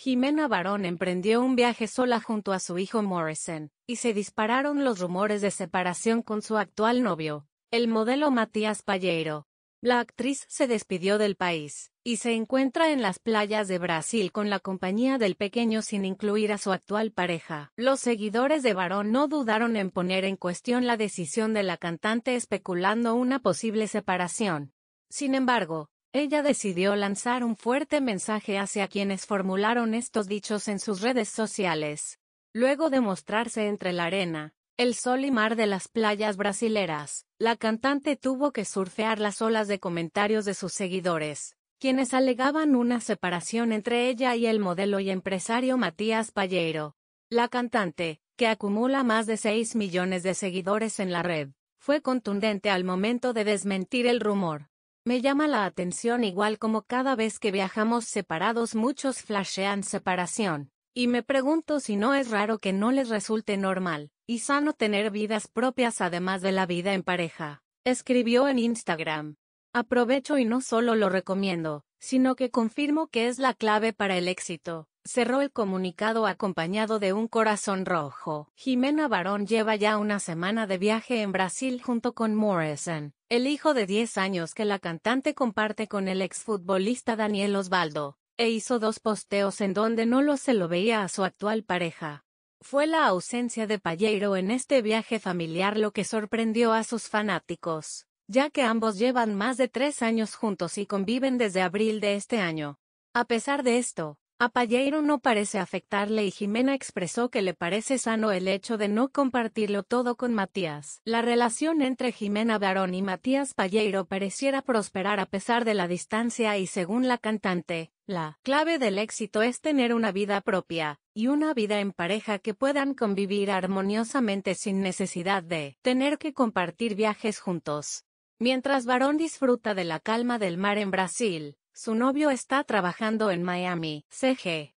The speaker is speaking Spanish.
Jimena Barón emprendió un viaje sola junto a su hijo Morrison, y se dispararon los rumores de separación con su actual novio, el modelo Matías Palleiro. La actriz se despidió del país, y se encuentra en las playas de Brasil con la compañía del pequeño sin incluir a su actual pareja. Los seguidores de Barón no dudaron en poner en cuestión la decisión de la cantante especulando una posible separación. Sin embargo, ella decidió lanzar un fuerte mensaje hacia quienes formularon estos dichos en sus redes sociales. Luego de mostrarse entre la arena, el sol y mar de las playas brasileras, la cantante tuvo que surfear las olas de comentarios de sus seguidores, quienes alegaban una separación entre ella y el modelo y empresario Matías Palleiro. La cantante, que acumula más de 6 millones de seguidores en la red, fue contundente al momento de desmentir el rumor me llama la atención igual como cada vez que viajamos separados muchos flashean separación, y me pregunto si no es raro que no les resulte normal y sano tener vidas propias además de la vida en pareja, escribió en Instagram. Aprovecho y no solo lo recomiendo, sino que confirmo que es la clave para el éxito, cerró el comunicado acompañado de un corazón rojo. Jimena Barón lleva ya una semana de viaje en Brasil junto con Morrison, el hijo de 10 años que la cantante comparte con el exfutbolista Daniel Osvaldo, e hizo dos posteos en donde no lo se lo veía a su actual pareja. Fue la ausencia de Palleiro en este viaje familiar lo que sorprendió a sus fanáticos, ya que ambos llevan más de tres años juntos y conviven desde abril de este año. A pesar de esto, a Palleiro no parece afectarle y Jimena expresó que le parece sano el hecho de no compartirlo todo con Matías. La relación entre Jimena Barón y Matías Palleiro pareciera prosperar a pesar de la distancia y según la cantante, la clave del éxito es tener una vida propia, y una vida en pareja que puedan convivir armoniosamente sin necesidad de tener que compartir viajes juntos. Mientras Barón disfruta de la calma del mar en Brasil, su novio está trabajando en Miami, CG.